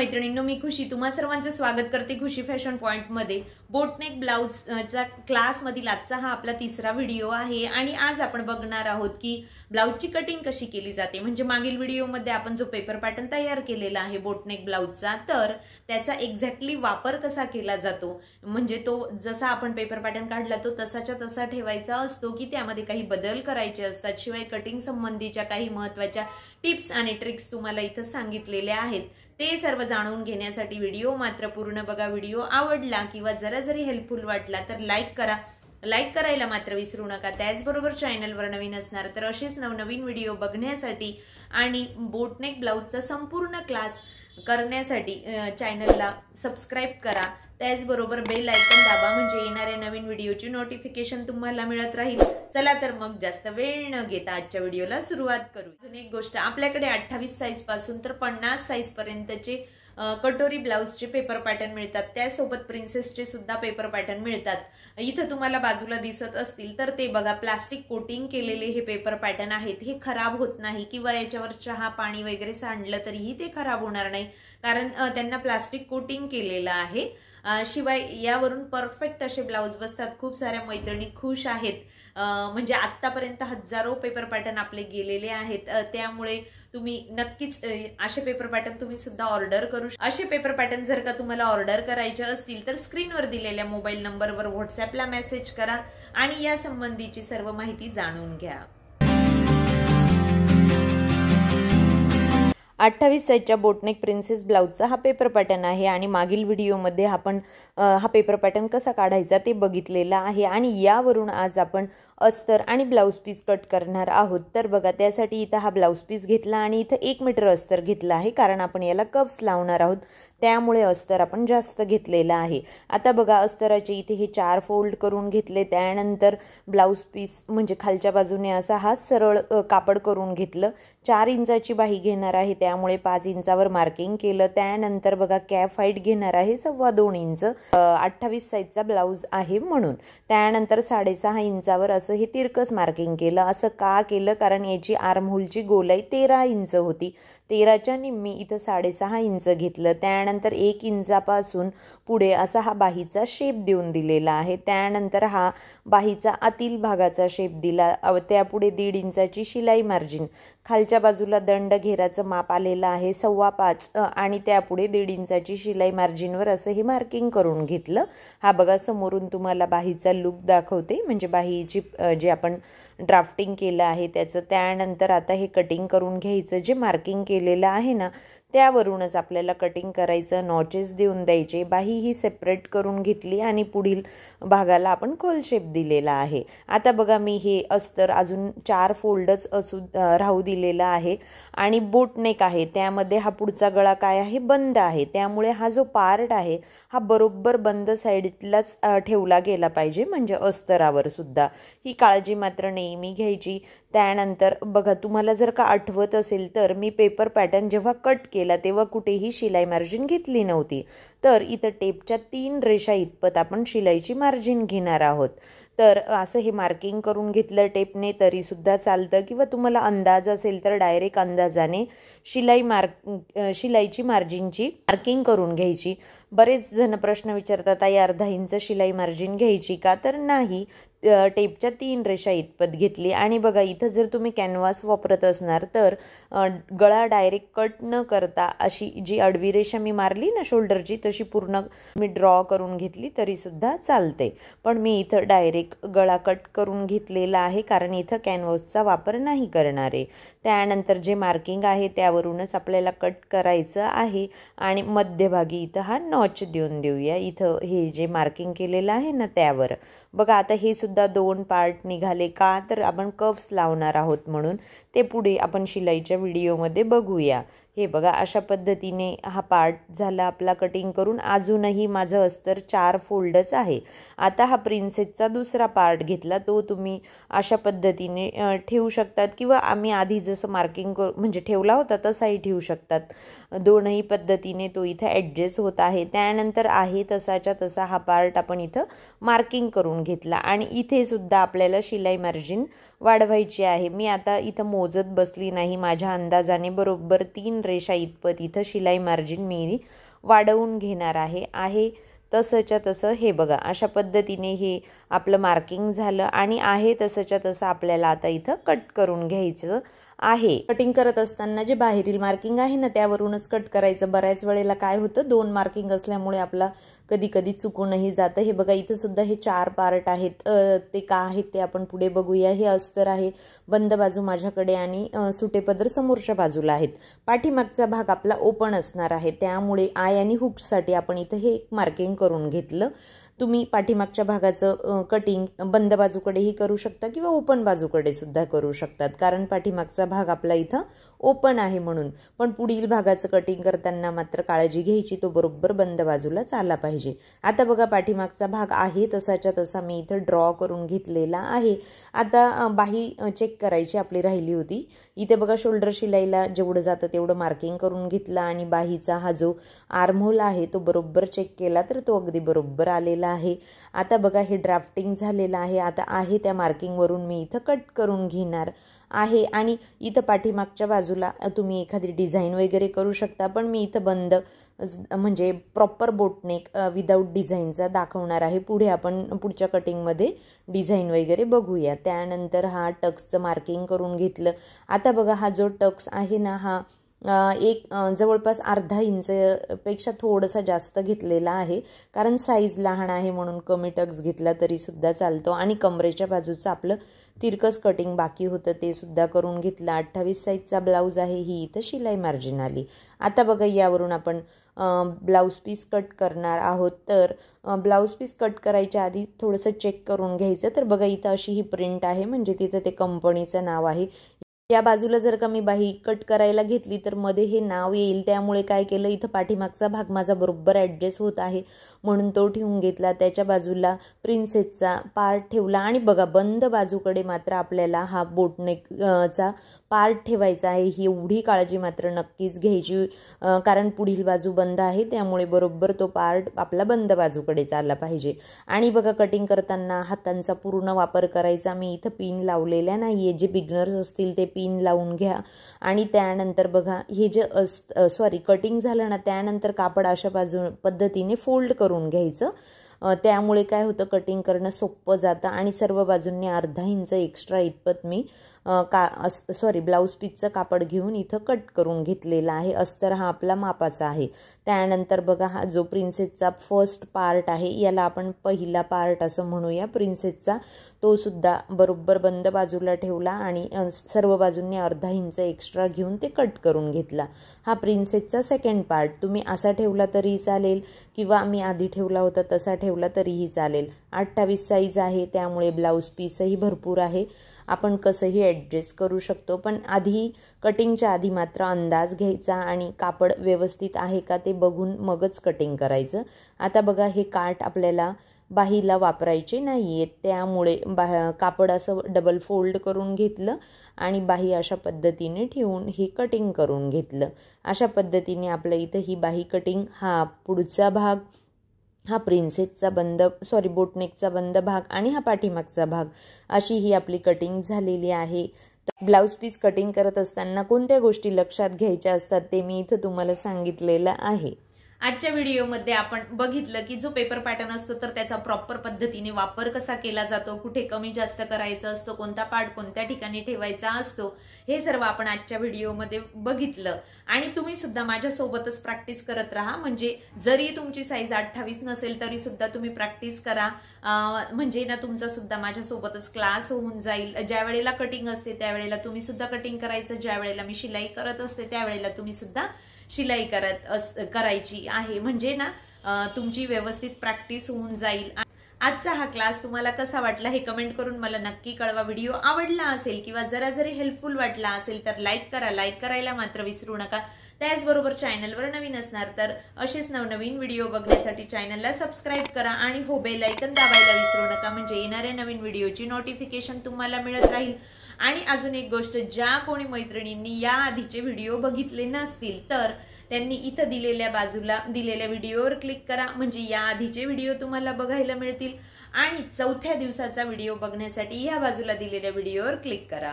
मैत्रिणींनो मी खुशी तुम्हा सर्वांचं स्वागत करते खुशी फॅशन पॉईंटमध्ये बोटनेक ब्लाऊजच्या क्लासमधील आजचा हा आपला तिसरा व्हिडिओ आहे आणि आज आपण बघणार आहोत की ब्लाऊजची कटिंग कशी केली जाते म्हणजे मागील व्हिडिओमध्ये आपण जो पेपर पॅटर्न तयार केलेला आहे बोटनेक ब्लाऊजचा तर त्याचा एक्झॅक्टली वापर कसा केला जातो म्हणजे तो जसा आपण पेपर पॅटर्न काढला तो तसाच्या तसा ठेवायचा असतो की त्यामध्ये काही बदल करायचे असतात शिवाय कटिंग संबंधीच्या काही महत्वाच्या टिप्स आणि ट्रिक्स तुम्हाला इथं सांगितलेले आहेत ते सर्व जाणून घेण्यासाठी व्हिडिओ मात्र पूर्ण बघा व्हिडिओ आवडला किंवा जरा जरी हेल्पफुल वाटला तर लाईक करा लाईक करायला मात्र विसरू नका त्याचबरोबर चॅनलवर नवीन असणार तर असेच नवनवीन व्हिडिओ बघण्यासाठी आणि बोटनेक ब्लाऊजचा संपूर्ण क्लास करण्यासाठी चॅनलला सबस्क्राईब करा त्याचबरोबर बेल आयकन दाबा म्हणजे येणाऱ्या नवीन व्हिडिओची नोटिफिकेशन तुम्हाला मिळत राहील चला तर मग जास्त वेळ न घेता आजच्या व्हिडिओला सुरुवात करू अजून एक गोष्ट आपल्याकडे अठ्ठावीस साईज पासून तर पन्नास साईज पर्यंतचे कटोरी ब्लाऊजचे पेपर पॅटर्न मिळतात त्यासोबत प्रिन्सेसचे सुद्धा पेपर पॅटर्न मिळतात इथं तुम्हाला बाजूला दिसत असतील तर ते बघा प्लास्टिक कोटिंग केलेले हे पेपर पॅटर्न आहेत हे खराब होत नाही किंवा याच्यावर चहा पाणी वगैरे सांडलं तरीही ते खराब होणार नाही कारण त्यांना प्लास्टिक कोटिंग केलेलं आहे शिवाय यावरून परफेक्ट असे ब्लाऊज बसतात खूप साऱ्या मैत्रिणी खुश आहेत म्हणजे आत्तापर्यंत हजारो पेपर पॅटर्न आपले गेलेले आहेत त्यामुळे तुम्ही नक्कीच असे पेपर पॅटर्न तुम्ही सुद्धा ऑर्डर करू असे पेपर पॅटर्न जर का तुम्हाला ऑर्डर करायचे असतील तर स्क्रीनवर दिलेल्या मोबाईल नंबरवर व्हॉट्सअपला मेसेज करा आणि या संबंधीची सर्व माहिती जाणून घ्या अठ्ठावीस साईजच्या बोटनेक प्रिन्सेस ब्लाऊजचा हा पेपर पॅटर्न आहे आणि मागील व्हिडिओमध्ये आपण हा पेपर पॅटर्न कसा काढायचा ते बघितलेला आहे आणि यावरून आज आपण अस्तर आणि ब्लाऊज पीस कट करणार आहोत तर बघा त्यासाठी इथं हा ब्लाऊज पीस घेतला आणि इथं एक मीटर अस्तर घेतला आहे कारण आपण याला कप्स लावणार आहोत त्यामुळे अस्तर आपण जास्त घेतलेला आहे आता बघा अस्तराचे इथे हे चार फोल्ड करून घेतले त्यानंतर ब्लाऊज पीस म्हणजे खालच्या बाजूने असा हा सरळ कापड करून घेतलं चार इंचाची बाही घेणार आहे त्यामुळे पाच इंचावर मार्किंग केलं त्यानंतर बघा कॅफ हाईट घेणार आहे सव्वा दोन इंच अठ्ठावीस साईजचा ब्लाऊज आहे म्हणून त्यानंतर साडेसहा इंचावर असं हे तिरकस मार्किंग केलं असं का केलं कारण याची आर्महोलची गोलाई तेरा इंच होती तेराच्या निम्मी इथं साडेसहा इंच घेतलं त्यानंतर एक इंचापासून पुढे असा हा बाहीचा शेप देऊन दिलेला आहे त्यानंतर हा बाहीचा आतील भागाचा शेप दिला त्यापुढे दीड इंचाची शिलाई मार्जिन खालच्या बाजूला दंड घेराचं माप आलेलं आहे सव्वा पाच आणि त्यापुढे दीड इंचाची शिलाई मार्जिनवर असं हे मार्किंग करून घेतलं हा बघा समोरून तुम्हाला बाहीचा लुक दाखवते म्हणजे बाहीची जे आपण ड्राफ्टिंग केलं आहे त्याचं त्यानंतर आता हे कटिंग करून घ्यायचं जे मार्किंग केलेलं आहे ना त्यावरूनच आपल्याला कटिंग करायचं नॉचेस देऊन द्यायचे बाही ही सेपरेट करून घेतली आणि पुढील भागाला आपण खोल शेप दिलेला आहे आता बघा मी हे अस्तर अजून चार फोल्डच असू राहू दिलेलं आहे आणि बोटनेक आहे त्यामध्ये हा पुढचा गळा काय आहे बंद आहे त्यामुळे हा जो पार्ट आहे हा बरोबर बंद साईडलाच ठेवला गेला पाहिजे म्हणजे अस्तरावर सुद्धा ही काळजी मात्र नेहमी घ्यायची त्यानंतर बघा तुम्हाला जर का आठवत असेल तर मी पेपर पॅटर्न जेव्हा कट केला तेव्हा कुठेही शिलाई मार्जिन घेतली नव्हती तर इथं टेपच्या तीन रेषा इतपत आपण शिलाईची मार्जिन घेणार आहोत तर असं हे मार्किंग करून घेतलं टेपने तरीसुद्धा चालतं किंवा तुम्हाला अंदाज असेल तर डायरेक्ट अंदाजाने शिलाई मार्क शिलाईची मार्जिनची मार्किंग करून घ्यायची बरेच जण प्रश्न विचारतात आई अर्धा इंच शिलाई मार्जिन घ्यायची का तर नाही टेपच्या तीन रेषा इतपत घेतली आणि बघा इथं जर तुम्ही कॅनव्हास वापरत असणार तर गळा डायरेक्ट कट न करता अशी जी आडवी रेषा मी मारली ना शोल्डरची तशी पूर्ण मी ड्रॉ करून घेतली तरीसुद्धा चालते पण मी इथं डायरेक्ट गळा कट करून घेतलेला आहे कारण इथं कॅनव्हासचा वापर नाही करणार आहे त्यानंतर जे मार्किंग आहे त्यावरूनच आपल्याला कट करायचं आहे आणि मध्यभागी इथं हा नॉच देऊन देऊया इथं हे जे मार्किंग केलेलं आहे ना त्यावर बघा आता हे सुद्धा सुद्धा दोन पार्ट निघाले का तर आपण कप्स लावणार आहोत म्हणून ते पुढे आपण शिलाईच्या व्हिडिओमध्ये बघूया हे बघा अशा पद्धतीने हा पार्ट झाला आपला कटिंग करून अजूनही माझं अस्तर चार फोल्डच आहे आता हा प्रिन्सेसचा दुसरा पार्ट घेतला तो तुम्ही अशा पद्धतीने ठेवू शकतात किंवा आम्ही आधी जसं मार्किंग करू म्हणजे ठेवला होता तसाही ठेवू शकतात दोनही पद्धतीने तो इथं ॲडजस्ट होत आहे त्यानंतर आहे तसाच्या तसा हा पार्ट आपण इथं मार्किंग करून घेतला आणि इथेसुद्धा आपल्याला शिलाई मार्जिन वाढवायची आहे मी आता इथं मोजत बसली नाही माझ्या अंदाजाने बरोबर तीन रेषा इतपत इथं शिलाई मार्जिन मी वाढवून घेणार आहे आहे तसंच्या तसं हे बघा अशा पद्धतीने हे आपलं मार्किंग झालं आणि आहे तसंच्या तसं आपल्याला आता इथं कट करून घ्यायचं आहे कटिंग करत असताना जे बाहेरील मार्किंग आहे ना त्यावरूनच कट करायचं बऱ्याच वेळेला काय होतं दोन मार्किंग असल्यामुळे आपला कधी कधी चुकूनही जातं हे बघा इथं सुद्धा हे चार पार्ट आहेत ते का आहेत ते आपण पुढे बघूया हे अस्तर आहे बंद बाजू माझ्याकडे आणि सुटे पदर समोरच्या बाजूला आहेत पाठीमागचा भाग आपला ओपन असणार आहे त्यामुळे आय आणि हुकसाठी आपण इथं हे एक मार्किंग करून घेतलं तुम्ही पाठीमागच्या भागाचं कटिंग बंद बाजूकडेही करू शकता किंवा ओपन बाजूकडे सुद्धा करू शकतात कारण पाठीमागचा भाग आपला इथं ओपन आहे म्हणून पण पुढील भागाचं कटिंग करताना मात्र काळजी घ्यायची तो बरोबर बंद बाजूलाच आला पाहिजे आता बघा पाठीमागचा भाग आहे तसाच्या तसा मी इथं ड्रॉ करून घेतलेला आहे आता बाही चेक करायची आपली राहिली होती इथे बघा शोल्डर शिलाईला जेवढं जातं तेवढं मार्किंग करून घेतलं आणि बाहीचा हा जो आर्मोल आहे तो बरोबर चेक केला तर तो अगदी बरोबर आलेला आहे आता बघा हे ड्राफ्टिंग झालेलं आहे आता आहे त्या मार्किंगवरून मी इथं कट करून घेणार आहे आणि इथं पाठीमागच्या बाजूला तुम्ही एखादी डिझाईन वगैरे करू शकता पण मी इथं बंद म्हणजे प्रॉपर बोटनेक विदाऊट डिझाईनचा दाखवणार आहे पुढे आपण पुढच्या कटिंगमध्ये डिझाईन वगैरे बघूया त्यानंतर हा टक्सचं मार्किंग करून घेतलं आता बघा हा जो टक्स आहे ना हा एक जवळपास अर्धा पेक्षा थोडंसं जास्त घेतलेला आहे कारण साईज लहान आहे म्हणून कमी टक्स घेतला तरीसुद्धा चालतो आणि कमरेच्या बाजूचं आपलं तिरकस कटिंग बाकी होतं ते सुद्धा करून घेतलं अठ्ठावीस साईजचा ब्लाऊज आहे ही इथं शिलाई मार्जिन आली आता बघा यावरून आपण ब्लाऊज पीस कट करणार आहोत तर ब्लाऊज पीस कट करायच्या आधी थोडंसं चेक करून घ्यायचं तर बघा इथं अशी ही प्रिंट आहे म्हणजे तिथं ते कंपनीचं नाव आहे या बाजूला जर का मी बाही कट करायला घेतली तर मध्ये हे नाव येईल त्यामुळे काय केलं इथं पाठीमागचा भाग माझा बरोबर ॲडजस्ट होत आहे म्हणून तो ठेवून घेतला त्याच्या बाजूला प्रिन्सेसचा पार्ट ठेवला आणि बघा बंद बाजूकडे मात्र आपल्याला हा चा पार्ट ठेवायचा आहे ही एवढी काळजी मात्र नक्कीच घ्यायची कारण पुढील बाजू बंद आहे त्यामुळे बरोबर तो पार्ट आपला बंद बाजूकडेच आला पाहिजे आणि बघा कटिंग करताना हातांचा पूर्ण वापर करायचा मी इथं पिन लावलेल्या नाही आहे जे बिगनर्स असतील ते पिन लावून घ्या आणि त्यानंतर बघा हे जे अस सॉरी कटिंग झालं ना त्यानंतर कापड अशा बाजू पद्धतीने फोल्ड करून घ्यायचं त्यामुळे काय होतं कटिंग करणं सोपं जातं आणि सर्व बाजूंनी अर्धा इंच एक्स्ट्रा इतपत मी का सॉरी ब्लाऊज पीसचं कापड घेऊन इथं कट करून घेतलेला आहे अस्तर हा आपला मापाचा आहे त्यानंतर बघा हा जो प्रिन्सेसचा फर्स्ट पार्ट आहे याला आपण पहिला पार्ट असं म्हणूया प्रिन्सेसचा तो सुद्धा बरोबर बंद बाजूला ठेवला आणि सर्व बाजूंनी अर्धा इंच एक्स्ट्रा घेऊन ते कट करून घेतला हा प्रिन्सेसचा सेकंड पार्ट तुम्ही असा ठेवला तरी चालेल किंवा मी आधी ठेवला होता तसा ठेवला तरीही चालेल अठ्ठावीस साईज आहे त्यामुळे ब्लाऊज पीसही भरपूर आहे आपण कसंही ॲडजस्ट करू शकतो पण आधी कटिंगच्या आधी मात्र अंदाज घ्यायचा आणि कापड व्यवस्थित आहे का ते बघून मगच कटिंग करायचं आता बघा हे काठ आपल्याला बाहीला वापरायचे नाही आहेत त्यामुळे बा कापड असं डबल फोल्ड करून घेतलं आणि बाही अशा पद्धतीने ठेवून हे कटिंग करून घेतलं अशा पद्धतीने आपल्या इथं ही बाही कटिंग हा पुढचा भाग हा प्रिन्सेसचा बंद सॉरी बोटनेकचा बंद भाग आणि हा पाठीमागचा भाग अशी ही आपली कटिंग झालेली आहे ब्लाऊज पीस कटिंग करत असताना कोणत्या गोष्टी लक्षात घ्यायच्या असतात ते मी इथं तुम्हाला सांगितलेलं आहे आजच्या व्हिडिओमध्ये आपण बघितलं की जो पेपर पॅटर्न असतो तर त्याचा प्रॉपर पद्धतीने वापर कसा केला जातो कुठे कमी जास्त करायचा असतो कोणता पार्ट कोणत्या ठिकाणी ठेवायचा असतो हे सर्व आपण आजच्या व्हिडिओमध्ये बघितलं आणि तुम्ही सुद्धा माझ्यासोबतच प्रॅक्टिस करत राहा म्हणजे जरी तुमची साईज अठ्ठावीस नसेल तरी सुद्धा तुम्ही प्रॅक्टिस करा म्हणजे ना तुमचा सुद्धा माझ्यासोबतच क्लास होऊन जाईल ज्या वेळेला कटिंग असते त्यावेळेला तुम्ही सुद्धा कटिंग करायचं ज्या वेळेला मी शिलाई करत असते त्यावेळेला तुम्ही सुद्धा शिलाई करत अस करायची आहे म्हणजे ना तुमची व्यवस्थित प्रॅक्टिस होऊन जाईल आजचा हा क्लास तुम्हाला कसा वाटला हे कमेंट करून मला नक्की कळवा व्हिडिओ आवडला असेल किंवा जरा जरी हेल्पफुल वाटला असेल तर लाईक करा लाईक करायला मात्र विसरू नका त्याचबरोबर चॅनलवर नवीन असणार तर असेच नवनवीन व्हिडिओ बघण्यासाठी चॅनलला सबस्क्राईब करा आणि हो बेल आयकन दाबायला विसरू नका म्हणजे येणाऱ्या नवीन व्हिडिओची नोटिफिकेशन तुम्हाला मिळत राहील आणि अजून एक गोष्ट ज्या कोणी मैत्रिणींनी या आधीचे व्हिडिओ बघितले नसतील तर त्यांनी इथं दिलेल्या बाजूला दिलेल्या व्हिडिओवर क्लिक करा म्हणजे या आधीचे व्हिडिओ तुम्हाला बघायला मिळतील आणि चौथ्या दिवसाचा व्हिडिओ बघण्यासाठी या बाजूला दिलेल्या व्हिडिओवर क्लिक करा